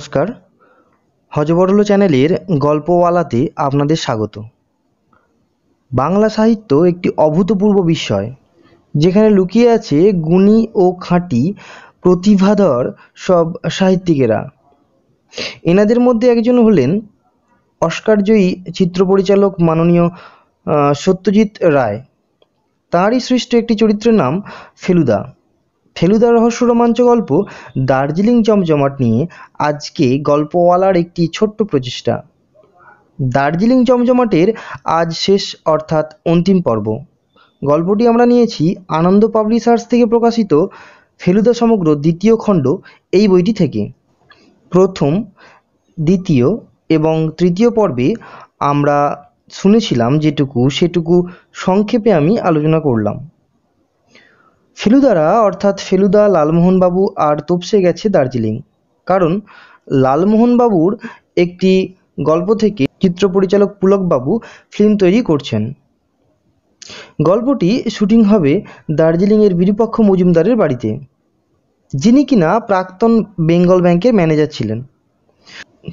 নমস্কার হজবরল চ্যানেলের গল্পওয়ালাতে আপনাদের স্বাগত বাংলা সাহিত্য একটি অভূতপূর্ব বিষয় যেখানে লুকিয়ে আছে গুণী ও খাঁটি প্রতিভাধর সব সাহিত্যিকেরা এনাদের মধ্যে একজন হলেন অস্কারজয়ী চিত্র পরিচালক মাননীয় সত্যজিৎ রায় তাঁরই সৃষ্ট একটি চরিত্রের নাম ফেলুদা ফেলুদা রহস্য রোমাঞ্চ গল্প দার্জিলিং জমজমাট নিয়ে আজকে গল্পওয়ালার একটি ছোট্ট প্রচেষ্টা দার্জিলিং জমজমাটের আজ শেষ অর্থাৎ অন্তিম পর্ব গল্পটি আমরা নিয়েছি আনন্দ পাবলিশার্স থেকে প্রকাশিত ফেলুদা সমগ্র দ্বিতীয় খণ্ড এই বইটি থেকে প্রথম দ্বিতীয় এবং তৃতীয় পর্বে আমরা শুনেছিলাম যেটুকু সেটুকু সংক্ষেপে আমি আলোচনা করলাম ফেলুদারা অর্থাৎ ফেলুদা লালমোহনবাবু আর তপসে গেছে দার্জিলিং কারণ লালমোহনবাবুর একটি গল্প থেকে চিত্র পরিচালক পুলকবাবু ফিল্ম তৈরি করছেন গল্পটি শুটিং হবে দার্জিলিংয়ের বিরূপক্ষ মজুমদারের বাড়িতে যিনি কিনা প্রাক্তন বেঙ্গল ব্যাংকের ম্যানেজার ছিলেন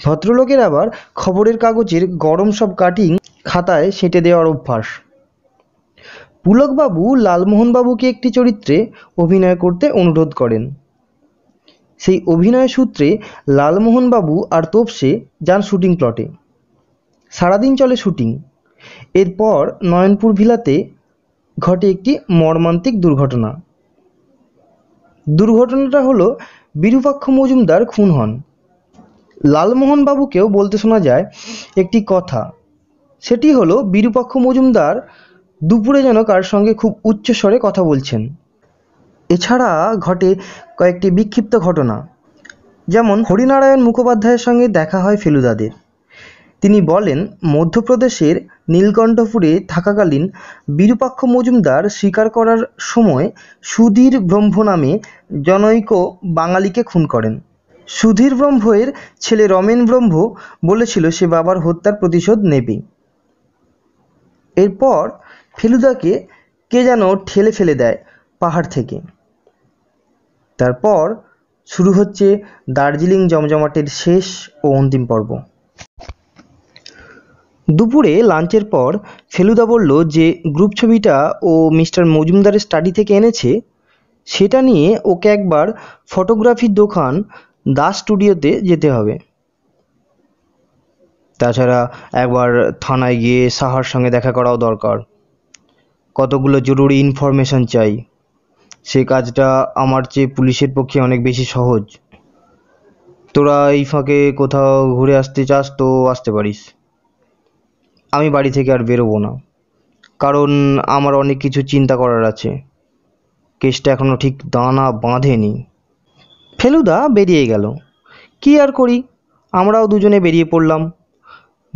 ভদ্রলোকের আবার খবরের কাগজের গরম সব কাটিং খাতায় সেঁটে দেওয়ার অভ্যাস পুলকবাবু লালমোহনবাবুকে একটি চরিত্রে অভিনয় করতে অনুরোধ করেন সেই অভিনয় সূত্রে লালমোহনবাবু আর তোপসে যান শুটিং প্লটে সারাদিন চলে শুটিং এরপর নয়নপুর ভিলাতে ঘটে একটি মর্মান্তিক দুর্ঘটনা দুর্ঘটনাটা হলো বিরূপাক্ষ মজুমদার খুন হন লালমোহনবাবুকেও বলতে শোনা যায় একটি কথা সেটি হলো বিরূপাক্ষ মজুমদার দুপুরে যেন কার সঙ্গে খুব উচ্চ স্বরে কথা বলছেন এছাড়া ঘটে কয়েকটি বিক্ষিপ্ত ঘটনা যেমন হরিনারায়ণ মুখোপাধ্যায়ের সঙ্গে দেখা হয় ফেলুদাদের তিনি বলেন মধ্যপ্রদেশের নীলকণ্ঠপুরে থাকাকালীন বিরূপাক্ষ মজুমদার স্বীকার করার সময় সুধীর ব্রহ্ম নামে জনৈক বাঙালিকে খুন করেন সুধীর ব্রহ্মের ছেলে রমেন ব্রহ্ম বলেছিল সে বাবার হত্যার প্রতিশোধ নেবে এরপর ফেলুদাকে কে যেন ঠেলে ফেলে দেয় পাহাড় থেকে তারপর শুরু হচ্ছে দার্জিলিং জমজমাটের শেষ ও অন্তিম পর্ব দুপুরে লাঞ্চের পর ফেলুদা বলল যে গ্রুপ ছবিটা ও মিস্টার মজুমদারের স্টাডি থেকে এনেছে সেটা নিয়ে ওকে একবার ফটোগ্রাফির দোকান দাস স্টুডিওতে যেতে হবে তাছাড়া একবার থানায় গিয়ে সাহার সঙ্গে দেখা করাও দরকার কতগুলো জরুরি ইনফরমেশন চাই সে কাজটা আমার চেয়ে পুলিশের পক্ষে অনেক বেশি সহজ তোরা এই ফাঁকে কোথাও ঘুরে আসতে চাস তো আসতে পারিস আমি বাড়ি থেকে আর বেরোবো না কারণ আমার অনেক কিছু চিন্তা করার আছে কেসটা এখনও ঠিক দানা বাঁধেনি ফেলুদা বেরিয়ে গেল কি আর করি আমরাও দুজনে বেরিয়ে পড়লাম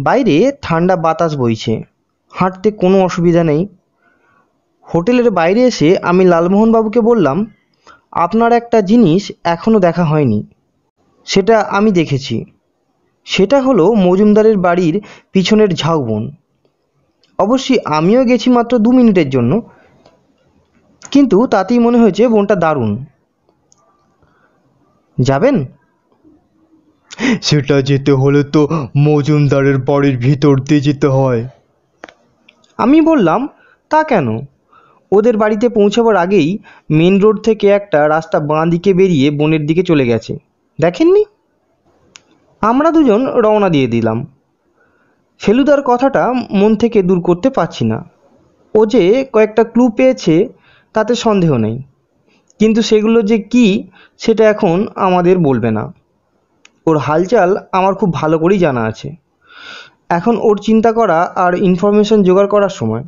বাইরে ঠান্ডা বাতাস বইছে হাঁটতে কোনো অসুবিধা নেই হোটেলের বাইরে এসে আমি লালমোহনবাবুকে বললাম আপনার একটা জিনিস এখনও দেখা হয়নি সেটা আমি দেখেছি সেটা হলো মজুমদারের বাড়ির পিছনের ঝাউবন অবশ্যই আমিও গেছি মাত্র দু মিনিটের জন্য কিন্তু তাতেই মনে হয়েছে বোনটা দারুণ যাবেন সেটা যেতে হলে তো মজুমদারের বাড়ির ভিতর দিয়ে যেতে হয় আমি বললাম তা কেন ওদের বাড়িতে পৌঁছাবার আগেই মেন রোড থেকে একটা রাস্তা বাঁ দিকে বেরিয়ে বনের দিকে চলে গেছে দেখেননি আমরা দুজন রওনা দিয়ে দিলাম ফেলুদার কথাটা মন থেকে দূর করতে পারছি না ও যে কয়েকটা ক্লু পেয়েছে তাতে সন্দেহ নেই কিন্তু সেগুলো যে কি সেটা এখন আমাদের বলবে না ওর হালচাল আমার খুব ভালো করেই জানা আছে এখন ওর চিন্তা করা আর ইনফরমেশন জোগাড় করার সময়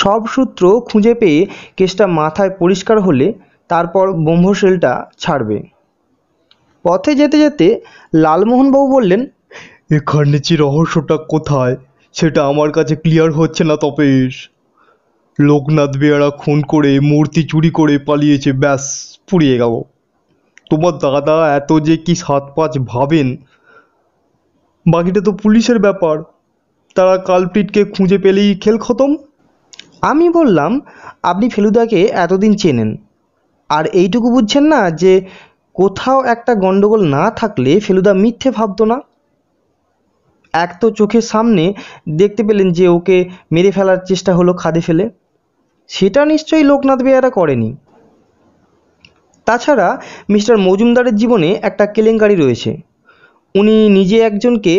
সব সূত্র খুঁজে পেয়ে কেসটা মাথায় পরিষ্কার হলে তারপর ব্রহ্মশেলটা ছাড়বে পথে যেতে যেতে লালমোহনবাবু বললেন এখানে যে রহস্যটা কোথায় সেটা আমার কাছে ক্লিয়ার হচ্ছে না তপেশ লোকনাথ বেয়ারা খুন করে মূর্তি চুরি করে পালিয়েছে ব্যাস পুড়িয়ে গেল তোমার দাদা এত যে কি সাত পাঁচ ভাবেন বাকিটা তো পুলিশের ব্যাপার তারা কালপ্রিটকে খুঁজে পেলেই খেল খতম আমি বললাম আপনি ফেলুদাকে এতদিন চেনেন আর এইটুকু বুঝছেন না যে কোথাও একটা গণ্ডগোল না থাকলে ফেলুদা মিথ্যে ভাবতো না এক তো চোখের সামনে দেখতে পেলেন যে ওকে মেরে ফেলার চেষ্টা হলো খাদে ফেলে সেটা নিশ্চয়ই লোকনাথ বেয়ারা করেনি তাছাড়া মিস্টার মজুমদারের জীবনে একটা কেলেঙ্কারি রয়েছে উনি নিজে একজনকে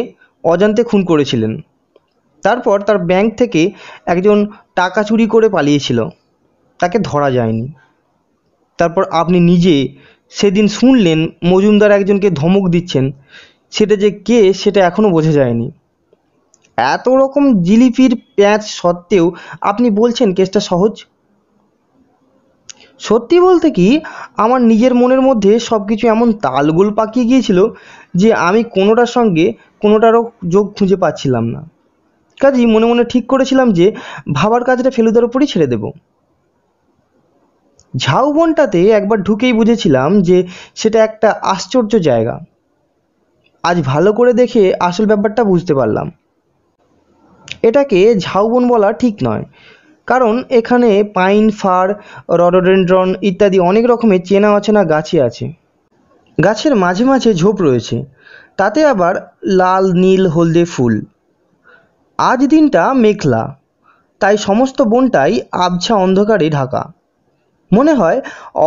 অজান্তে খুন করেছিলেন তারপর তার ব্যাংক থেকে একজন টাকা চুরি করে পালিয়েছিল তাকে ধরা যায়নি তারপর আপনি নিজে সেদিন শুনলেন মজুমদার একজনকে ধমক দিচ্ছেন সেটা যে কে সেটা এখনও বোঝা যায়নি এত রকম জিলিপির প্যাঁচ সত্ত্বেও আপনি বলছেন কেসটা সহজ সত্যি বলতে কি আমার নিজের মনের মধ্যে সব কিছু এমন তালগোল পাকিয়ে গিয়েছিল যে আমি কোনোটার সঙ্গে কোনোটারও যোগ খুঁজে পাচ্ছিলাম না কাজেই মনে মনে ঠিক করেছিলাম যে ভাবার কাজটা ফেলুদার উপরই ছেড়ে দেব ঝাউবনটাতে একবার ঢুকেই বুঝেছিলাম যে সেটা একটা আশ্চর্য জায়গা আজ ভালো করে দেখে আসল ব্যাপারটা বুঝতে পারলাম এটাকে ঝাউবন বলা ঠিক নয় কারণ এখানে পাইন ফার রডোডেন্ড্রন ইত্যাদি অনেক রকমের চেনা অচেনা গাছই আছে গাছের মাঝে মাঝে ঝোপ রয়েছে তাতে আবার লাল নীল হলদে ফুল আজ দিনটা মেঘলা তাই সমস্ত বনটাই আবছা অন্ধকারে ঢাকা মনে হয়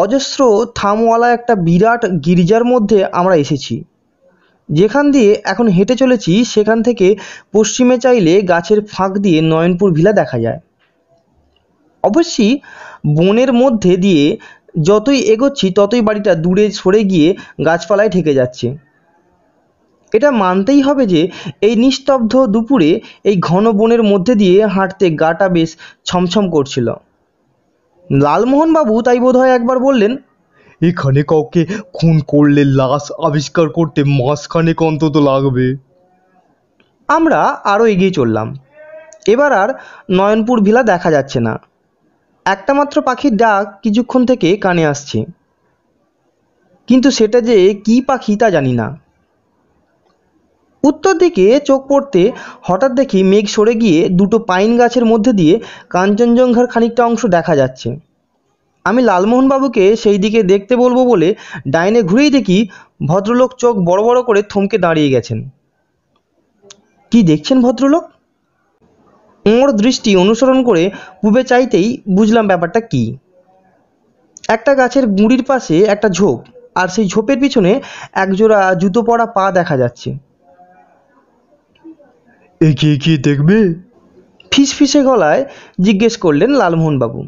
অজস্র থামওয়ালা একটা বিরাট গির্জার মধ্যে আমরা এসেছি যেখান দিয়ে এখন হেঁটে চলেছি সেখান থেকে পশ্চিমে চাইলে গাছের ফাঁক দিয়ে নয়নপুর ভিলা দেখা যায় অবশ্যই বনের মধ্যে দিয়ে যতই এগোচ্ছি ততই বাড়িটা দূরে সরে গিয়ে গাছপালায় ঢেকে যাচ্ছে এটা মানতেই হবে যে এই নিস্তব্ধ দুপুরে এই ঘন বনের মধ্যে দিয়ে হাঁটতে গাটা বেশ ছমছম করছিল লালমোহনবাবু তাই বোধহয় একবার বললেন এখানে কাউকে খুন করলে লাশ আবিষ্কার করতে মাসখানেক অন্তত লাগবে আমরা আরও এগিয়ে চললাম এবার আর নয়নপুর ভিলা দেখা যাচ্ছে না একটা মাত্র পাখির ডাক কিছুক্ষণ থেকে কানে আসছে কিন্তু সেটা যে কি পাখি তা জানি না উত্তর দিকে চোখ পড়তে হঠাৎ দেখি মেঘ সরে গিয়ে দুটো পাইন গাছের মধ্যে দিয়ে কাঞ্চনজঙ্ঘার খানিকটা অংশ দেখা যাচ্ছে আমি লালমোহনবাবুকে সেই দিকে দেখতে বলবো বলে ডাইনে ঘুরেই দেখি ভদ্রলোক চোখ বড় বড় করে থমকে দাঁড়িয়ে গেছেন কি দেখছেন ভদ্রলোক ওর দৃষ্টি অনুসরণ করে পূবে চাইতেই বুঝলাম ব্যাপারটা কি একটা গাছের গুঁড়ির পাশে একটা ঝোপ আর সেই ঝোপের পিছনে একজোড়া জুতো পরা পা দেখা যাচ্ছে একে গিয়ে দেখবে ফিসফিসে গলায় জিজ্ঞেস করলেন লালমোহনবাবু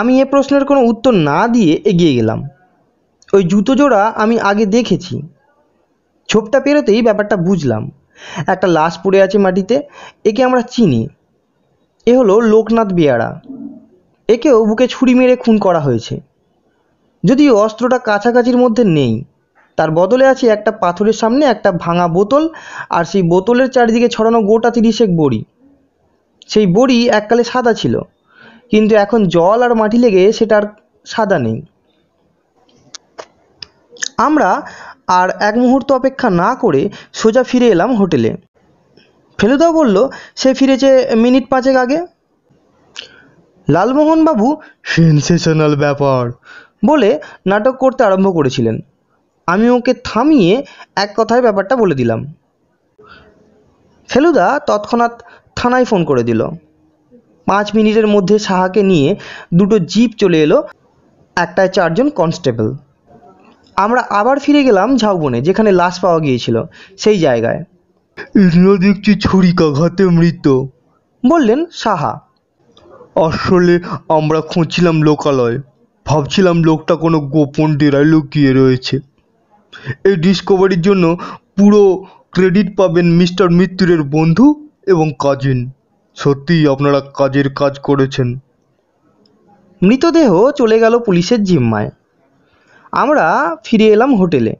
আমি এ প্রশ্নের কোনো উত্তর না দিয়ে এগিয়ে গেলাম ওই জুতো জোড়া আমি আগে দেখেছি ছোপটা পেরোতেই ব্যাপারটা বুঝলাম একটা লাশ পড়ে আছে মাটিতে একে আমরা চিনি এ হলো লোকনাথ বেয়ারা একেও বুকে ছুরি মেরে খুন করা হয়েছে যদিও অস্ত্রটা কাছাকাছির মধ্যে নেই তার বদলে আছে একটা পাথরের সামনে একটা ভাঙা বোতল আর সেই বোতলের চারিদিকে ছড়ানো গোটা তিরিশেক বড়ি সেই বড়ি এককালে সাদা ছিল কিন্তু এখন জল আর মাটি লেগে সেটার সাদা নেই আমরা আর এক মুহূর্ত অপেক্ষা না করে সোজা ফিরে এলাম হোটেলে ফেলুদা বলল সে ফিরেছে মিনিট পাঁচেক আগে লালমোহনবাবু সেনসেশনাল ব্যাপার বলে নাটক করতে আরম্ভ করেছিলেন আমি ওকে থামিয়ে এক কথায় ব্যাপারটা বলে দিলাম ফেলুদা তৎক্ষণাৎ থানায় ফোন করে দিল পাঁচ মিনিটের মধ্যে সাহাকে নিয়ে দুটো জিপ চলে এলো একটায় চারজন কনস্টেবল আমরা আবার ফিরে গেলাম ঝাউবনে যেখানে লাশ পাওয়া গিয়েছিল সেই জায়গায় এগুলো দেখছি ছুরিকাঘাতে মৃত বললেন সাহা আসলে আমরা খুঁজছিলাম লোকালয় ভাবছিলাম লোকটা কোনো গোপন ডেরায় লুকিয়ে রয়েছে এই ডিসকভারির জন্য পুরো ক্রেডিট পাবেন মিস্টার মৃত্যুরের বন্ধু এবং কাজিন সত্যিই আপনারা কাজের কাজ করেছেন মৃতদেহ চলে গেল পুলিশের জিম্মায় আমরা ফিরে এলাম হোটেলে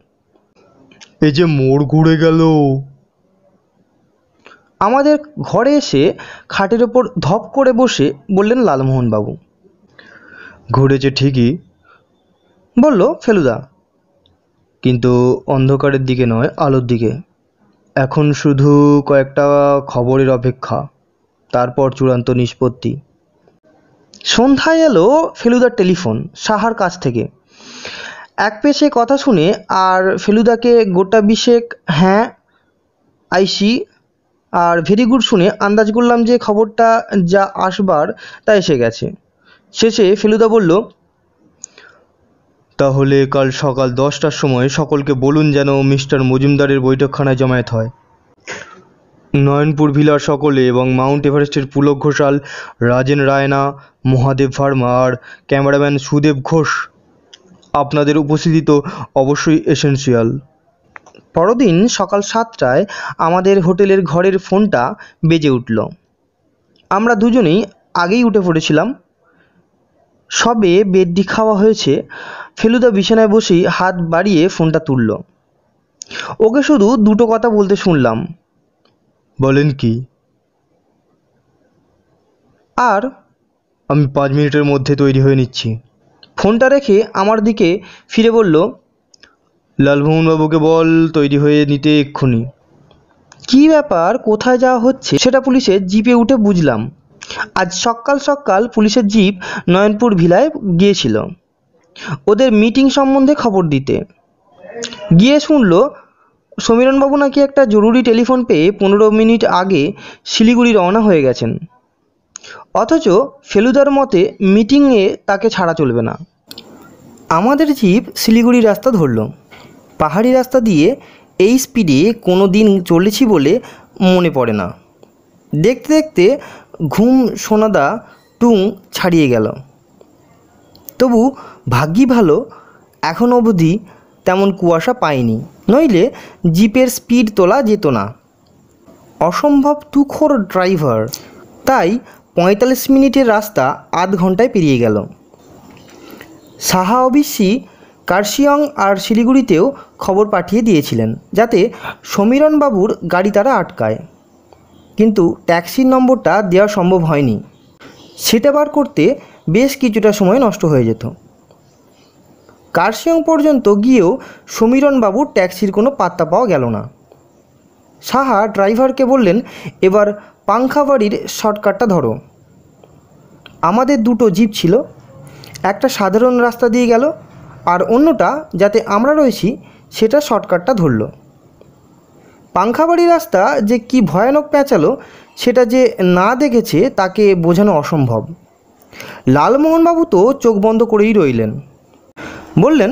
এই যে মোড় ঘুরে গেল আমাদের ঘরে এসে খাটের ওপর ধপ করে বসে বললেন লালমোহনবাবু ঘুরেছে ঠিকই বলল ফেলুদা কিন্তু অন্ধকারের দিকে নয় আলোর দিকে এখন শুধু কয়েকটা খবরের অপেক্ষা তারপর চূড়ান্ত নিষ্পত্তি সন্ধ্যায় এলো ফেলুদার টেলিফোন সাহার কাছ থেকে এক পেশে কথা শুনে আর ফেলুদাকে গোটা বিশেক হ্যাঁ আইসি আর ভেরি গুড শুনে আন্দাজ করলাম যে খবরটা যা আসবার তা এসে গেছে শেষে ফেলুদা বলল তাহলে কাল সকাল দশটার সময় সকলকে বলুন যেন মিস্টার মজুমদারের বৈঠকখানায় জমায়েত হয় নয়নপুর ভিলার সকলে এবং মাউন্ট এভারেস্টের পুলক ঘোষাল রাজেন রায়না মহাদেব ভার্মা আর ক্যামেরাম্যান সুদেব ঘোষ আপনাদের উপস্থিতি তো অবশ্যই এসেন্সিয়াল পরদিন সকাল সাতটায় আমাদের হোটেলের ঘরের ফোনটা বেজে উঠল আমরা দুজনেই আগেই উঠে পড়েছিলাম সবে বেডটি খাওয়া হয়েছে ফেলুদা বিছানায় বসেই হাত বাড়িয়ে ফোনটা তুলল ওকে শুধু দুটো কথা বলতে শুনলাম বলেন কি আর আমি পাঁচ মিনিটের মধ্যে তৈরি হয়ে নিচ্ছি ফোনটা রেখে আমার দিকে ফিরে বলল লালমোহনবাবুকে বল তৈরি হয়ে নিতে এক্ষুনি কি ব্যাপার কোথায় যাওয়া হচ্ছে সেটা পুলিশের জিপে উঠে বুঝলাম আজ সকাল সকাল পুলিশের জিপ নয়নপুর ভিলায় গিয়েছিল ওদের মিটিং সম্বন্ধে খবর দিতে গিয়ে শুনল সমীরণবাবু নাকি একটা জরুরি টেলিফোন পেয়ে পনেরো মিনিট আগে শিলিগুড়ি রওনা হয়ে গেছেন অথচ ফেলুদার মতে মিটিংয়ে তাকে ছাড়া চলবে না আমাদের জীব শিলিগুড়ি রাস্তা ধরল পাহাড়ি রাস্তা দিয়ে এই স্পিডে কোনো দিন চলেছি বলে মনে পড়ে না দেখতে দেখতে ঘুম সোনাদা টুং ছাড়িয়ে গেল তবু ভাগ্যি ভালো এখন অবধি তেমন কুয়াশা পায়নি নইলে জিপের স্পিড তোলা যেত না অসম্ভব তুখোর ড্রাইভার তাই পঁয়তাল্লিশ মিনিটের রাস্তা আধ ঘন্টায় পেরিয়ে গেল সাহা অবিশ্যি কার্শিয়ং আর শিলিগুড়িতেও খবর পাঠিয়ে দিয়েছিলেন যাতে সমীরণবাবুর গাড়ি তারা আটকায় কিন্তু ট্যাক্সির নম্বরটা দেওয়া সম্ভব হয়নি সেটা বার করতে বেশ কিছুটা সময় নষ্ট হয়ে যেত কার্শিয়ং পর্যন্ত গিয়েও সমীরণবাবুর ট্যাক্সির কোনো পাত্তা পাওয়া গেল না সাহা ড্রাইভারকে বললেন এবার পাংখাবাড়ির শর্টকাটটা ধরো আমাদের দুটো জিপ ছিল একটা সাধারণ রাস্তা দিয়ে গেল আর অন্যটা যাতে আমরা রয়েছি সেটা শর্টকাটটা ধরল পাংখাবাড়ি রাস্তা যে কি ভয়ানক প্যাঁচালো সেটা যে না দেখেছে তাকে বোঝানো অসম্ভব লালমোহনবাবু তো চোখ বন্ধ করেই রইলেন বললেন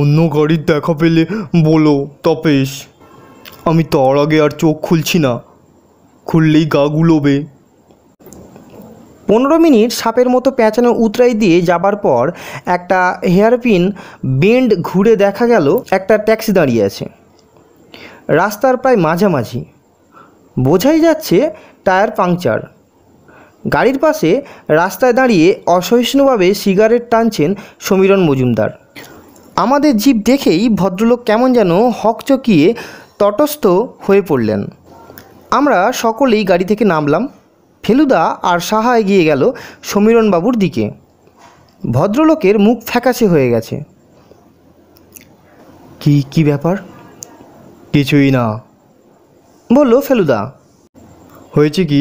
অন্য গাড়ির দেখা পেলে বলো তপেশ আমি তার আগে আর চোখ খুলছি না খুললেই গা গুলোবে পনেরো মিনিট সাপের মতো প্যাঁচানো উতরাই দিয়ে যাবার পর একটা হেয়ারপিন বেন্ড ঘুরে দেখা গেল একটা ট্যাক্সি দাঁড়িয়ে আছে রাস্তার প্রায় মাঝামাঝি বোঝাই যাচ্ছে টায়ার পাংচার গাড়ির পাশে রাস্তায় দাঁড়িয়ে অসহিষ্ণুভাবে সিগারেট টানছেন সমীরণ মজুমদার আমাদের জীব দেখেই ভদ্রলোক কেমন যেন হকচকিয়ে তটস্থ হয়ে পড়লেন আমরা সকলেই গাড়ি থেকে নামলাম ফেলুদা আর সাহা এগিয়ে গেল সমীরণবাবুর দিকে ভদ্রলোকের মুখ ফ্যাকাশে হয়ে গেছে কি কি ব্যাপার কিছুই না বলল ফেলুদা হয়েছে কি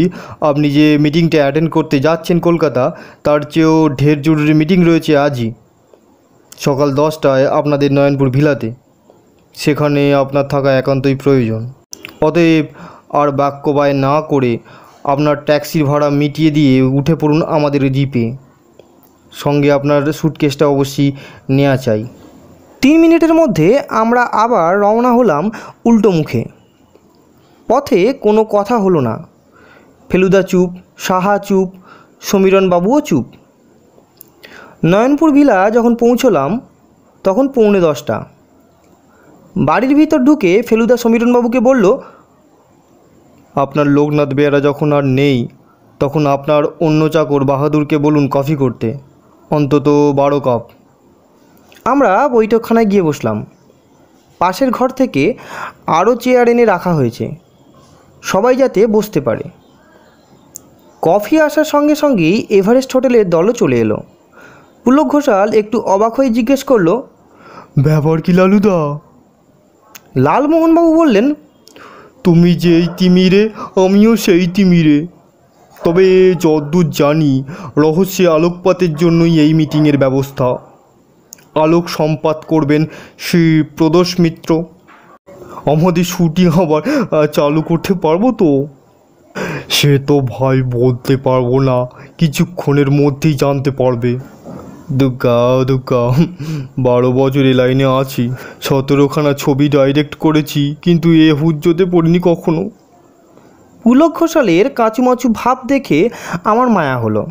আপনি যে মিটিংটা অ্যাটেন্ড করতে যাচ্ছেন কলকাতা তার চেয়েও ঢের জরুরি মিটিং রয়েছে আজই সকাল দশটায় আপনাদের নয়নপুর ভিলাতে সেখানে আপনার থাকা একান্তই প্রয়োজন অতএব আর বাক্যবায় না করে আপনার ট্যাক্সির ভাড়া মিটিয়ে দিয়ে উঠে পড়ুন আমাদের জিপে সঙ্গে আপনার সুটকেসটা অবশ্যই নেওয়া চাই তিন মিনিটের মধ্যে আমরা আবার রওনা হলাম উল্টো মুখে পথে কোনো কথা হলো না ফেলুদা চুপ সাহা চুপ সমীরণবাবুও চুপ নয়নপুর ভিলা যখন পৌঁছলাম তখন পৌনে দশটা বাড়ির ভিতর ঢুকে ফেলুদা সমীরণবাবুকে বলল আপনার লোকনাথ বেয়ারা যখন আর নেই তখন আপনার অন্য চাকর বাহাদুরকে বলুন কফি করতে অন্তত বারো কাপ আমরা বৈঠকখানায় গিয়ে বসলাম পাশের ঘর থেকে আরও চেয়ার এনে রাখা হয়েছে সবাই যাতে বসতে পারে কফি আসার সঙ্গে সঙ্গেই এভারেস্ট হোটেলের দলও চলে এলো পুলক ঘোষাল একটু অবাক হয়ে জিজ্ঞেস করলো ব্যবহার কি লালুদা লালমোহনবাবু বললেন তুমি যেই তিমিরে আমিও সেই তিমিরে তবে যদ্দূর জানি রহস্যে আলোকপাতের জন্যই এই মিটিংয়ের ব্যবস্থা আলোক সম্পাদ করবেন শ্রী প্রদোষ মিত্র আমাদের শুটিং আবার চালু করতে পারবো তো সে তো ভাই বলতে পারবো না কিছুক্ষণের মধ্যেই জানতে পারবে দুগ্গা দুগ্গা বারো বছর এ লাইনে আছি সতেরোখানা ছবি ডাইরেক্ট করেছি কিন্তু এ হুজ্জতে পড়িনি কখনো পুলক ঘোষালের কাঁচুমাচু ভাব দেখে আমার মায়া হলো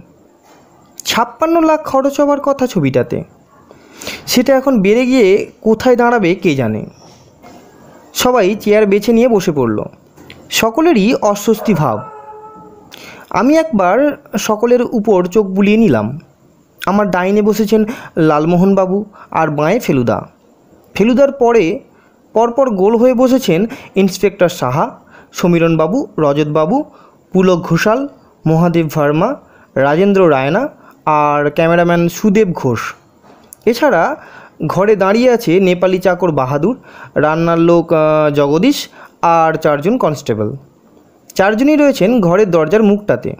ছাপ্পান্ন লাখ খরচ হবার কথা ছবিটাতে সেটা এখন বেড়ে গিয়ে কোথায় দাঁড়াবে কে জানে সবাই চেয়ার বেছে নিয়ে বসে পড়ল সকলেরই অস্বস্তি ভাব আমি একবার সকলের উপর চোখ বুলিয়ে নিলাম আমার ডাইনে বসেছেন লালমোহনবাবু আর বাঁয়ে ফেলুদা ফেলুদার পরে পরপর গোল হয়ে বসেছেন ইন্সপেক্টর সাহা সমীরণবাবু রজতবাবু পুলক ঘোষাল মহাদেব ভার্মা রাজেন্দ্র রায়না আর ক্যামেরাম্যান সুদেব ঘোষ এছাড়া ঘরে দাঁড়িয়ে আছে নেপালি চাকর বাহাদুর রান্নার লোক জগদীশ আর চারজন কনস্টেবল চারজনই রয়েছেন ঘরের দরজার মুখটাতে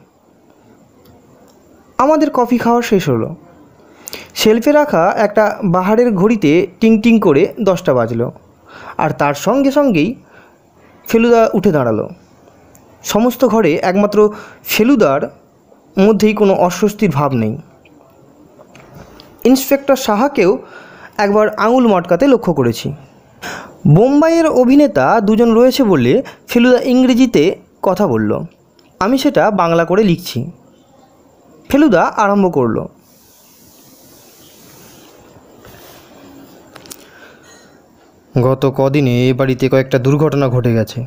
আমাদের কফি খাওয়া শেষ হলো শেলফে রাখা একটা বাহারের ঘড়িতে টিং টিং করে দশটা বাজল আর তার সঙ্গে সঙ্গেই ফেলুদা উঠে দাঁড়ালো সমস্ত ঘরে একমাত্র ফেলুদার মধ্যেই কোনো অস্বস্তির ভাব নেই ইন্সপেক্টর সাহাকেও একবার আঙুল মটকাতে লক্ষ্য করেছি বোম্বাইয়ের অভিনেতা দুজন রয়েছে বলে ফেলুদা ইংরেজিতে কথা বলল আমি সেটা বাংলা করে লিখছি ফেলুদা আরম্ভ করল গত কদিনে এ বাড়িতে কয়েকটা দুর্ঘটনা ঘটে গেছে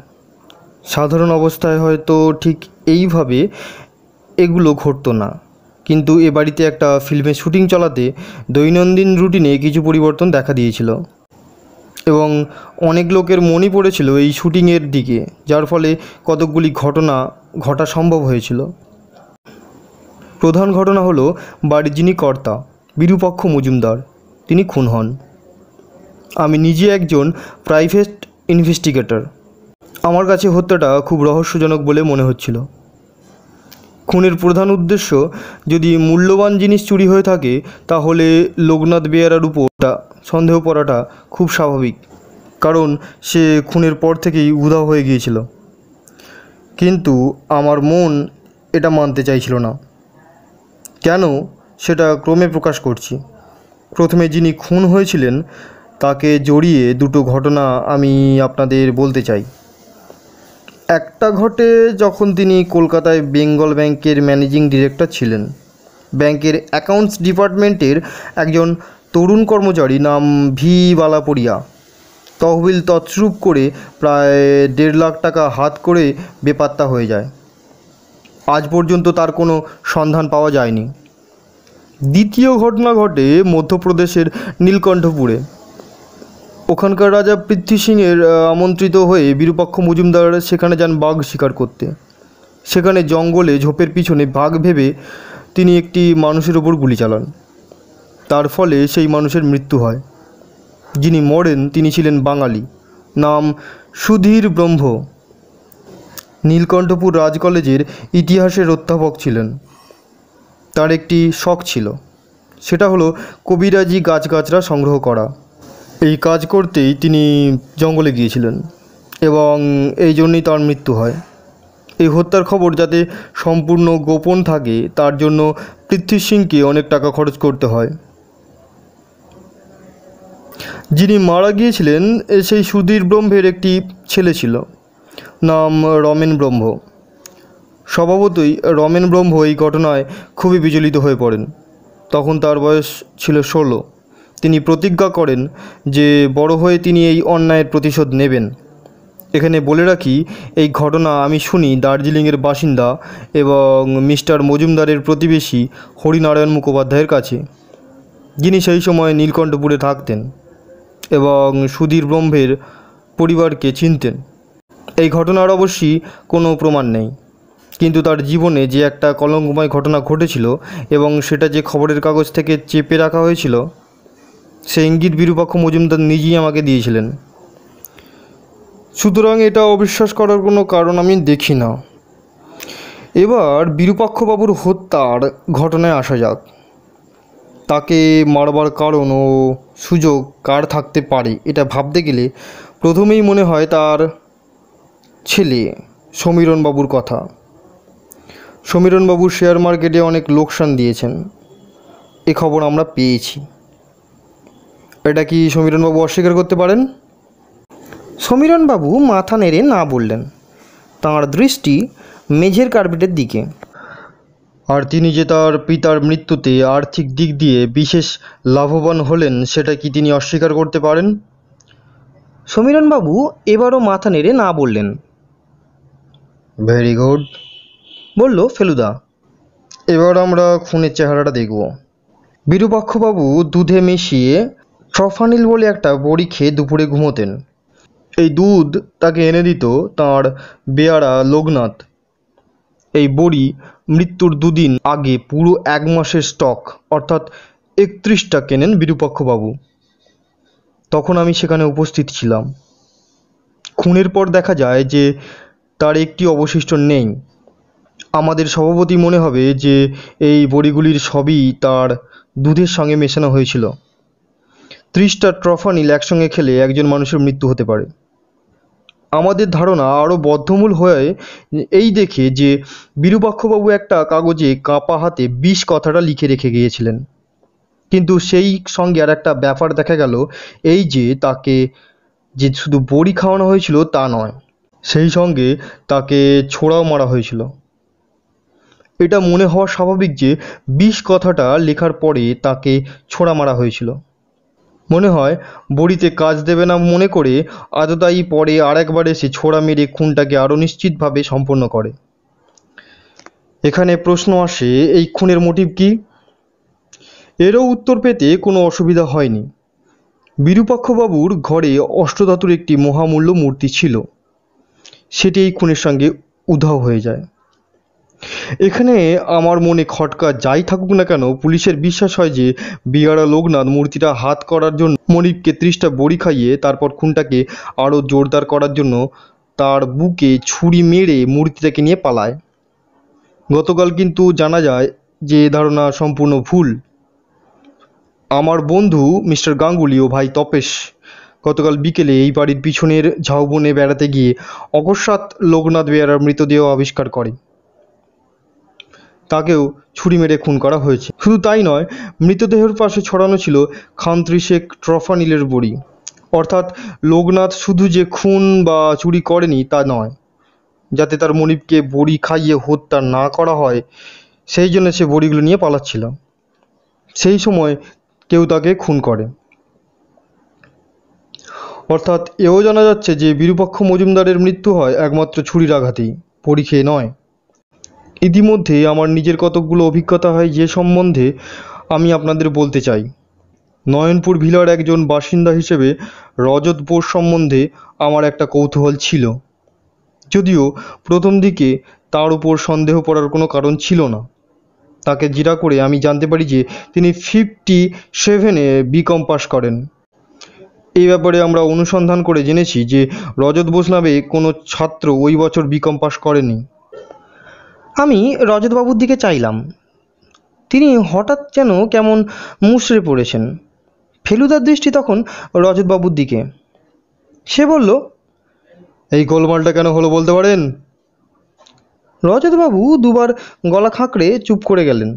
সাধারণ অবস্থায় হয়তো ঠিক এইভাবে এগুলো ঘটতো না কিন্তু এ বাড়িতে একটা ফিল্মের শুটিং চলাতে দৈনন্দিন রুটিনে কিছু পরিবর্তন দেখা দিয়েছিল এবং অনেক লোকের মনে পড়েছিল এই শুটিংয়ের দিকে যার ফলে কতকগুলি ঘটনা ঘটা সম্ভব হয়েছিল প্রধান ঘটনা হলো বাড়ির যিনি কর্তা বিরুপক্ষ মজুমদার তিনি খুন হন আমি নিজে একজন প্রাইভেট ইনভেস্টিগেটর আমার কাছে হত্যাটা খুব রহস্যজনক বলে মনে হচ্ছিল খুনের প্রধান উদ্দেশ্য যদি মূল্যবান জিনিস চুরি হয়ে থাকে তাহলে লোকনাথ বেয়ারার উপরটা সন্দেহ পড়াটা খুব স্বাভাবিক কারণ সে খুনের পর থেকেই উধাও হয়ে গিয়েছিল কিন্তু আমার মন এটা মানতে চাইছিল না কেন সেটা ক্রমে প্রকাশ করছি প্রথমে যিনি খুন হয়েছিলেন তাকে জড়িয়ে দুটো ঘটনা আমি আপনাদের বলতে চাই একটা ঘটে যখন তিনি কলকাতায় বেঙ্গল ব্যাংকের ম্যানেজিং ডিরেক্টর ছিলেন ব্যাংকের অ্যাকাউন্টস ডিপার্টমেন্টের একজন তরুণ কর্মচারী নাম ভি বালাপড়িয়া তহবিল তৎসরূপ করে প্রায় দেড় লাখ টাকা হাত করে বেপাত্তা হয়ে যায় আজ পর্যন্ত তার কোনো সন্ধান পাওয়া যায়নি দ্বিতীয় ঘটনা ঘটে মধ্যপ্রদেশের নীলকণ্ঠপুরে ওখানকার রাজা পৃথ্বী সিংয়ের আমন্ত্রিত হয়ে বিরূপাক্ষ মজুমদার সেখানে যান বাঘ শিকার করতে সেখানে জঙ্গলে ঝোপের পিছনে বাঘ ভেবে তিনি একটি মানুষের ওপর গুলি চালান তার ফলে সেই মানুষের মৃত্যু হয় যিনি মরেন তিনি ছিলেন বাঙালি নাম সুধীর ব্রহ্ম নীলকণ্ঠপুর রাজ কলেজের ইতিহাসের অধ্যাপক ছিলেন তার একটি শখ ছিল সেটা হলো কবিরাজি গাছগাছরা সংগ্রহ করা এই কাজ করতেই তিনি জঙ্গলে গিয়েছিলেন এবং এই জন্যই তার মৃত্যু হয় এই হত্যার খবর যাতে সম্পূর্ণ গোপন থাকে তার জন্য পৃথ্বী সিংকে অনেক টাকা খরচ করতে হয় যিনি মারা গিয়েছিলেন সেই সুধীর ব্রহ্মের একটি ছেলে ছিল নাম রমেন ব্রহ্ম স্বভাবতই রমেন ব্রহ্ম এই ঘটনায় খুবই বিচলিত হয়ে পড়েন তখন তার বয়স ছিল ষোলো তিনি প্রতিজ্ঞা করেন যে বড় হয়ে তিনি এই অন্যায়ের প্রতিশোধ নেবেন এখানে বলে রাখি এই ঘটনা আমি শুনি দার্জিলিংয়ের বাসিন্দা এবং মিস্টার মজুমদারের প্রতিবেশী হরিনারায়ণ মুখোপাধ্যায়ের কাছে যিনি সেই সময় নীলকণ্ঠপুরে থাকতেন এবং সুধীর ব্রহ্মের পরিবারকে চিনতেন এই ঘটনার অবশ্যই কোনো প্রমাণ নেই কিন্তু তার জীবনে যে একটা কলঙ্কময় ঘটনা ঘটেছিল এবং সেটা যে খবরের কাগজ থেকে চেপে রাখা হয়েছিল সে ইঙ্গিত বিরূপাক্ষ মজুমদার নিজেই আমাকে দিয়েছিলেন সুতরাং এটা অবিশ্বাস করার কোনো কারণ আমি দেখি না এবার বিরূপাক্ষবাবুর হত্যার ঘটনায় আসা যাক তাকে মারবার কারণ ও সুযোগ কার থাকতে পারে এটা ভাবতে গেলে প্রথমেই মনে হয় তার ছেলে সমীরণবাবুর কথা সমীরণবাবু শেয়ার মার্কেটে অনেক লোকসান দিয়েছেন এ খবর আমরা পেয়েছি এটা কি সমীরণবাবু অস্বীকার করতে পারেন সমীরণবাবু মাথা নেড়ে না বললেন তাঁর দৃষ্টি মেঝের কার্পেটের দিকে আর তিনি যে তার পিতার মৃত্যুতে আর্থিক দিক দিয়ে বিশেষ লাভবান হলেন সেটা কি তিনি অস্বীকার করতে পারেন সমীরণবাবু এবারও মাথা নেড়ে না বললেন ভেরি গুড বলল ফেলুদা এবার আমরা খুনের চেহারাটা দেখব বিরুপাক্ষবাবু দুধে মিশিয়ে ট্রফানিল বলে একটা বড়ি খেয়ে দুপুরে ঘুমোতেন এই দুধ তাকে এনে দিত তাঁর বেয়ারা লোকনাথ এই বড়ি মৃত্যুর দুদিন আগে পুরো এক মাসের স্টক অর্থাৎ একত্রিশটা কেনেন বিরূপাক্ষবাবু তখন আমি সেখানে উপস্থিত ছিলাম খুনের পর দেখা যায় যে তার একটি অবশিষ্ট নেই আমাদের সভাপতি মনে হবে যে এই বড়িগুলির সবই তার দুধের সঙ্গে মেশানো হয়েছিল ত্রিশটা ট্রফানিল একসঙ্গে খেলে একজন মানুষের মৃত্যু হতে পারে আমাদের ধারণা আরও বদ্ধমূল হয়ে এই দেখে যে বিরূপাক্ষবাবু একটা কাগজে কাঁপা হাতে বিষ কথাটা লিখে রেখে গিয়েছিলেন কিন্তু সেই সঙ্গে আর একটা ব্যাপার দেখা গেল এই যে তাকে যে শুধু বড়ি খাওয়ানো হয়েছিল তা নয় সেই সঙ্গে তাকে ছোড়াও মারা হয়েছিল এটা মনে হওয়া স্বাভাবিক যে বিষ কথাটা লেখার পরে তাকে ছোড়া মারা হয়েছিল মনে হয় বড়িতে কাজ দেবে না মনে করে আততায়ী পরে আর একবার এসে ছোড়া মেরে খুনটাকে আরও নিশ্চিতভাবে সম্পন্ন করে এখানে প্রশ্ন আসে এই খুনের মোটিভ কি এরও উত্তর পেতে কোনো অসুবিধা হয়নি বিরূপাক্ষবাবুর ঘরে অষ্টধাতুর একটি মহামূল্য মূর্তি ছিল সেটি এই খুনের সঙ্গে উধাও হয়ে যায় এখানে আমার মনে খটকা যাই থাকুক না কেন পুলিশের বিশ্বাস হয় যে বিয়ারা লোকনাথ মূর্তিটা হাত করার জন্য মনিপকে ত্রিশটা বড়ি খাইয়ে তারপর খুনটাকে আরও জোরদার করার জন্য তার বুকে ছুরি মেরে মূর্তিটাকে নিয়ে পালায় গতকাল কিন্তু জানা যায় যে ধারণা সম্পূর্ণ ভুল আমার বন্ধু মিস্টার গাঙ্গুলি ও ভাই তপেশ গতকাল বিকেলে এই বাড়ির পিছনের ঝাউবনে বেড়াতে গিয়ে অকস্মাৎ লোকনাথ বেয়ারার মৃতদেহ আবিষ্কার করে তাকেও ছুরি মেরে খুন করা হয়েছে শুধু তাই নয় মৃতদেহের পাশে ছড়ানো ছিল খান্ত্রি শেখ ট্রফানিলের বড়ি অর্থাৎ লোকনাথ শুধু যে খুন বা চুরি করেনি তা নয় যাতে তার মনিবকে বড়ি খাইয়ে হত্যা না করা হয় সেই জন্য সে বড়িগুলো নিয়ে পালাচ্ছিল সেই সময় কেউ তাকে খুন করে অর্থাৎ এও জানা যাচ্ছে যে বিরূপাক্ষ মজুমদারের মৃত্যু হয় একমাত্র ছুরির আঘাতেই খেয়ে নয় ইতিমধ্যে আমার নিজের কতকগুলো অভিজ্ঞতা হয় যে সম্বন্ধে আমি আপনাদের বলতে চাই নয়নপুর ভিলার একজন বাসিন্দা হিসেবে রজত বোস সম্বন্ধে আমার একটা কৌতূহল ছিল যদিও প্রথম দিকে তার উপর সন্দেহ পড়ার কোনো কারণ ছিল না তাকে জিরা করে আমি জানতে পারি যে তিনি ফিফটি সেভেনে বিকম পাস করেন এই ব্যাপারে আমরা অনুসন্ধান করে জেনেছি যে রজত বোস নামে কোনো ছাত্র ওই বছর বিকম পাস করেনি আমি রজতবাবুর দিকে চাইলাম তিনি হঠাৎ যেন কেমন মুষড়ে পড়েছেন ফেলুদার দৃষ্টি তখন রজতবাবুর দিকে সে বলল এই গোলমালটা কেন হলো বলতে পারেন রজতবাবু দুবার গলা খাঁকড়ে চুপ করে গেলেন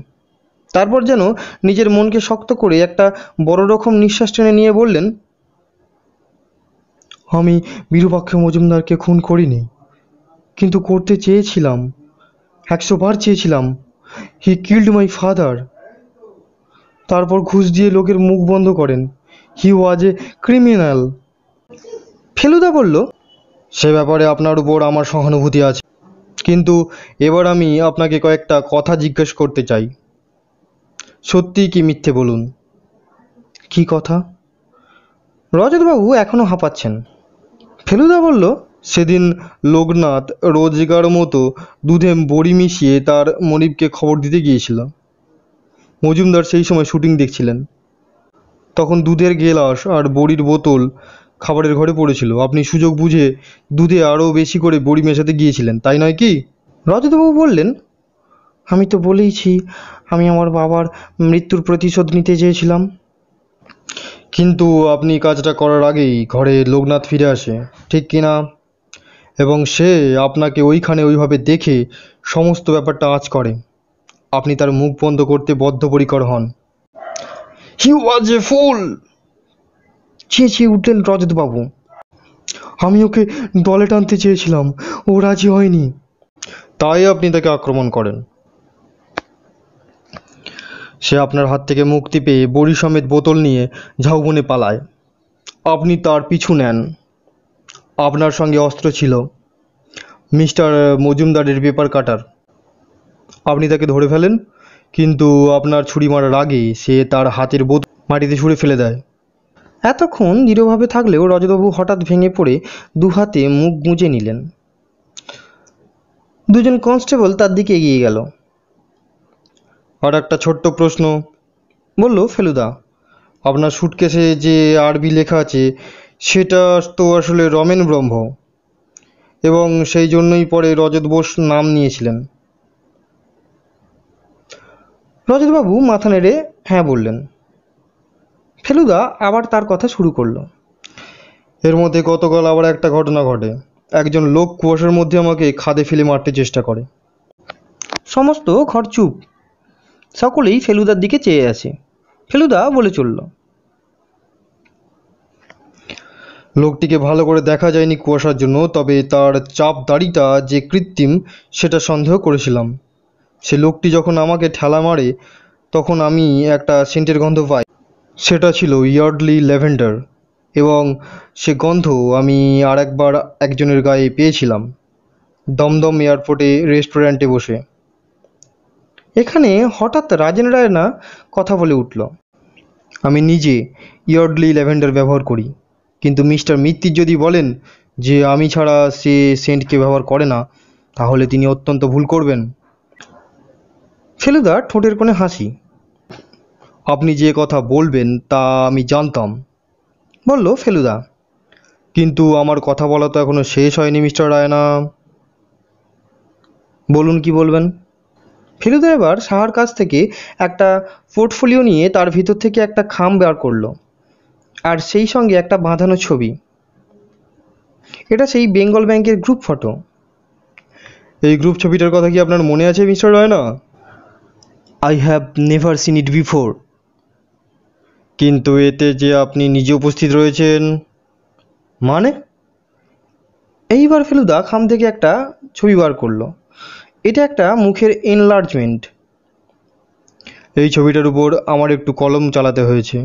তারপর যেন নিজের মনকে শক্ত করে একটা বড় রকম নিঃশ্বাস টেনে নিয়ে বললেন আমি বিরুপাক্ষ মজুমদারকে খুন করিনি কিন্তু করতে চেয়েছিলাম একশো বার চেয়েছিলাম হি কিল্ড মাই ফাদার তারপর ঘুষ দিয়ে লোকের মুখ বন্ধ করেন হি ওয়াজ এ ক্রিমিনাল ফেলুদা বলল সে ব্যাপারে আপনার উপর আমার সহানুভূতি আছে কিন্তু এবার আমি আপনাকে কয়েকটা কথা জিজ্ঞেস করতে চাই সত্যি কি মিথ্যে বলুন কি কথা রজতবাবু এখনও হাঁপাচ্ছেন ফেলুদা বলল সেদিন লোকনাথ রোজকার মতো দুধে বড়ি মিশিয়ে তার মনিবকে খবর দিতে গিয়েছিল মজুমদার সেই সময় শুটিং দেখছিলেন তখন দুধের গেলাস আর বড়ির বোতল খাবারের ঘরে পড়েছিল আপনি সুযোগ বুঝে দুধে আরও বেশি করে বড়ি মেশাতে গিয়েছিলেন তাই নয় কি রজতবাবু বললেন আমি তো বলেইছি আমি আমার বাবার মৃত্যুর প্রতিশোধ নিতে চেয়েছিলাম কিন্তু আপনি কাজটা করার আগেই ঘরে লোকনাথ ফিরে আসে ঠিক কিনা এবং সে আপনাকে ওইখানে ওইভাবে দেখে সমস্ত ব্যাপারটা আজ করে আপনি তার মুখ বন্ধ করতে বদ্ধপরিকর হন হি ওয়াজ এ ফুল চেঁচিয়ে উঠলেন রজতবাবু আমি ওকে দলে টানতে চেয়েছিলাম ও রাজি হয়নি তাই আপনি তাকে আক্রমণ করেন সে আপনার হাত থেকে মুক্তি পেয়ে বড়ি সমেত বোতল নিয়ে ঝাউবনে পালায় আপনি তার পিছু নেন আপনার সঙ্গে অস্ত্র ছিল মিস্টার মজুমদারের পেপার কাটার আপনি তাকে ধরে ফেলেন কিন্তু আপনার ছুরি মারার আগে সে তার হাতের বোধ মাটিতে ছুঁড়ে ফেলে দেয় এতক্ষণ দৃঢ়ভাবে থাকলেও রজতবাবু হঠাৎ ভেঙে পড়ে দুহাতে মুখ গুঁজে নিলেন দুজন কনস্টেবল তার দিকে এগিয়ে গেল আর একটা ছোট্ট প্রশ্ন বলল ফেলুদা আপনার সুটকেসে যে আরবি লেখা আছে সেটা তো আসলে রমেন ব্রহ্ম এবং সেই জন্যই পরে রজত বোস নাম নিয়েছিলেন রজতবাবু মাথা নেড়ে হ্যাঁ বললেন ফেলুদা আবার তার কথা শুরু করল এর মধ্যে গতকাল আবার একটা ঘটনা ঘটে একজন লোক কুয়াশার মধ্যে আমাকে খাদে ফেলে মারতে চেষ্টা করে সমস্ত ঘর চুপ সকলেই ফেলুদার দিকে চেয়ে আছে ফেলুদা বলে চলল লোকটিকে ভালো করে দেখা যায়নি কুয়াশার জন্য তবে তার চাপ দাড়িটা যে কৃত্রিম সেটা সন্দেহ করেছিলাম সে লোকটি যখন আমাকে ঠেলা মারে তখন আমি একটা সেন্টের গন্ধ পাই সেটা ছিল ইয়ার্ডলি ল্যাভেন্ডার এবং সে গন্ধ আমি আর একবার একজনের গায়ে পেয়েছিলাম দমদম এয়ারপোর্টে রেস্টুরেন্টে বসে এখানে হঠাৎ রাজেন রায়না কথা বলে উঠল আমি নিজে ইয়ার্ডলি ল্যাভেন্ডার ব্যবহার করি কিন্তু মিস্টার মিত্তির যদি বলেন যে আমি ছাড়া সে সেন্টকে ব্যবহার করে না তাহলে তিনি অত্যন্ত ভুল করবেন ফেলুদা ঠোঁটের কোণে হাসি আপনি যে কথা বলবেন তা আমি জানতাম বলল ফেলুদা কিন্তু আমার কথা বলা তো এখনও শেষ হয়নি মিস্টার রায়না বলুন কি বলবেন ফেলুদা এবার সাহার কাছ থেকে একটা পোর্টফোলিও নিয়ে তার ভিতর থেকে একটা খাম বের করলো আর সেই সঙ্গে একটা বাঁধানো ছবি এটা সেই বেঙ্গল ব্যাংকের গ্রুপ ফটো এই গ্রুপ ছবিটার কথা কি আপনার মনে আছে Mr Raina I have never seen it before কিন্তু এতে যে আপনি নিজে উপস্থিত রয়েছেন মানে এইবার ফেলুদা খাম থেকে একটা ছবি বার করলো এটা একটা মুখের এনলার্জমেন্ট এই ছবিটার উপর আমার একটু কলম চালাতে হয়েছে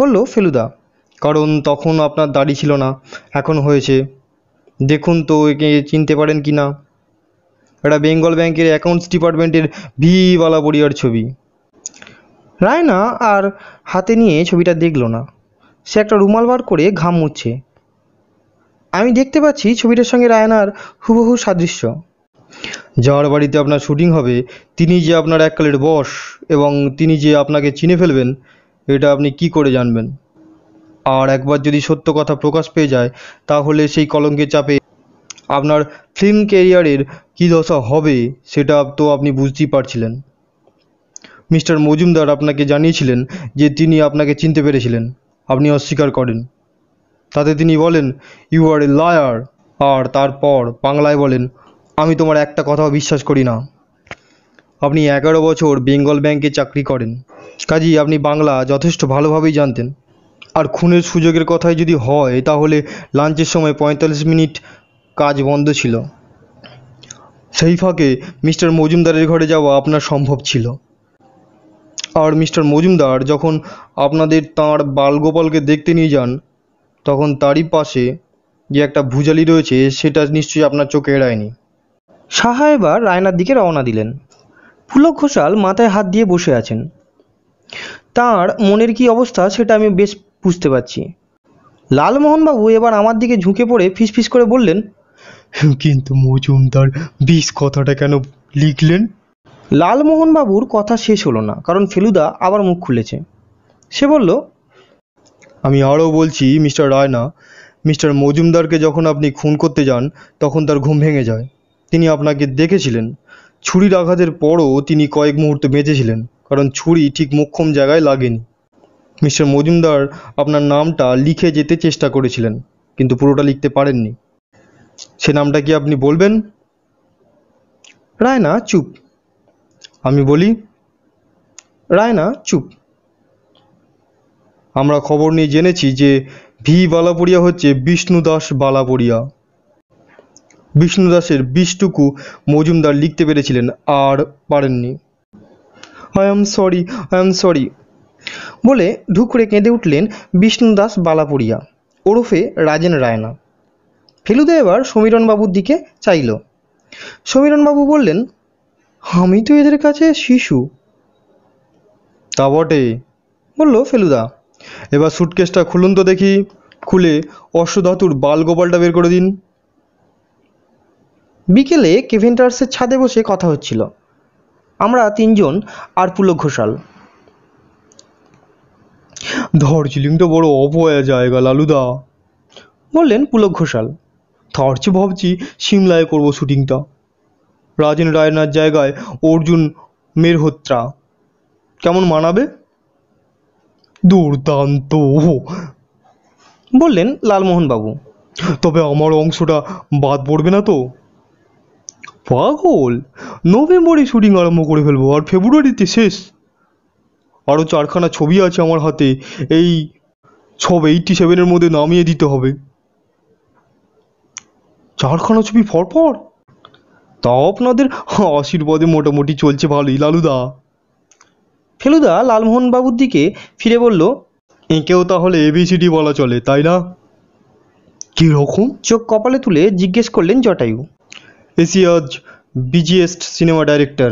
বলল ফেলুদা কারণ তখন আপনার দাড়ি ছিল না এখন হয়েছে দেখুন তো একে চিনতে পারেন কি না এটা বেঙ্গল ব্যাংকের অ্যাকাউন্টস ডিপার্টমেন্টের ভিওয়ালা বড়িয়ার ছবি রায়না আর হাতে নিয়ে ছবিটা দেখল না সে একটা রুমাল বার করে ঘাম মুচ্ছে আমি দেখতে পাচ্ছি ছবিটার সঙ্গে রায়নার হুবহু সাদৃশ্য যার বাড়িতে আপনার শুটিং হবে তিনি যে আপনার এককালের বস এবং তিনি যে আপনাকে চিনে ফেলবেন এটা আপনি কি করে জানবেন আর একবার যদি সত্য কথা প্রকাশ পেয়ে যায় তাহলে সেই কলঙ্কের চাপে আপনার ফিল্ম কেরিয়ারের কী দশা হবে সেটা তো আপনি বুঝতেই পারছিলেন মিস্টার মজুমদার আপনাকে জানিয়েছিলেন যে তিনি আপনাকে চিনতে পেরেছিলেন আপনি অস্বীকার করেন তাতে তিনি বলেন ইউ আর এ লায়ার আর তারপর বাংলায় বলেন আমি তোমার একটা কথাও বিশ্বাস করি না আপনি এগারো বছর বেঙ্গল ব্যাংকে চাকরি করেন কাজেই আপনি বাংলা যথেষ্ট ভালোভাবেই জানতেন আর খুনের সুযোগের কথাই যদি হয় তাহলে লাঞ্চের সময় পঁয়তাল্লিশ মিনিট কাজ বন্ধ ছিল সেই ফাঁকে মিস্টার মজুমদারের ঘরে যাওয়া আপনার সম্ভব ছিল আর মিস্টার মজুমদার যখন আপনাদের তাঁর বালগোপালকে দেখতে নিয়ে যান তখন তারই পাশে যে একটা ভুজালি রয়েছে সেটা নিশ্চয়ই আপনার চোখে এড়ায়নি সাহায়বার রায়নার দিকে রওনা দিলেন পুলক ঘোষাল মাথায় হাত দিয়ে বসে আছেন তাঁর মনের কী অবস্থা সেটা আমি বেশ বুঝতে পারছি লালমোহনবাবু এবার আমার দিকে ঝুঁকে পড়ে ফিসফিস করে বললেন কিন্তু মজুমদার বিষ কথাটা কেন লিখলেন লালমোহনবাবুর কথা শেষ হলো না কারণ ফেলুদা আবার মুখ খুলেছে সে বলল আমি আরও বলছি মিস্টার রায়না মিস্টার মজুমদারকে যখন আপনি খুন করতে যান তখন তার ঘুম ভেঙে যায় তিনি আপনাকে দেখেছিলেন ছুরির আঘাতের পরও তিনি কয়েক মুহূর্ত বেঁচেছিলেন কারণ ছুরি ঠিক মোক্ষম জায়গায় লাগেনি মিস্টার মজুমদার আপনার নামটা লিখে যেতে চেষ্টা করেছিলেন কিন্তু পুরোটা লিখতে পারেননি সে নামটা কি আপনি বলবেন রায়না চুপ আমি বলি রায়না চুপ আমরা খবর নিয়ে জেনেছি যে ভি বালাপড়িয়া হচ্ছে বিষ্ণুদাস বালাপড়িয়া বিষ্ণুদাসের বিষটুকু মজুমদার লিখতে পেরেছিলেন আর পারেননি অয়ম সরি অয়ম সরি বলে ঢুকরে কেঁদে উঠলেন বিষ্ণুদাস বালাপুরিয়া ওরফে রাজেন রায়না ফেলুদা এবার সমীরণবাবুর দিকে চাইল সমীরণবাবু বললেন আমি তো এদের কাছে শিশু তা বটে বলল ফেলুদা এবার সুটকেসটা খুলুন তো দেখি খুলে অশ্বধাতুর বালগোপালটা বের করে দিন বিকেলে কেভিনটার্সের ছাদে বসে কথা হচ্ছিল আমরা তিনজন আর পুলক ঘোষাল দার্জিলিং তো বড় অপয়া জায়গা লালুদা বললেন পুলক ঘোষাল থার্চ ভাবছি সিমলায় করব শুটিংটা রাজেন রায়নার জায়গায় অর্জুন মেরহোত্রা কেমন মানাবে দুর্দান্ত বললেন লালমোহনবাবু তবে আমার অংশটা বাদ পড়বে না তো পাগল নভেম্বরে শুটিং আরম্ভ করে ফেলবো আর ফেব্রুয়ারিতে শেষ আরও চারখানা ছবি আছে আমার হাতে এই সব এইটটি সেভেনের মধ্যে নামিয়ে দিতে হবে চারখানা ছবি পরপর তাও আপনাদের আশীর্বাদে মোটামুটি চলছে ভালোই লালুদা ফেলুদা লালমোহনবাবুর দিকে ফিরে বলল এঁকেও তাহলে এবিসিডি বলা চলে তাই না কীরকম চোখ কপালে তুলে জিজ্ঞেস করলেন জটায়ু এসি বিজিয়েস্ট বিজিএস্ট সিনেমা ডাইরেক্টর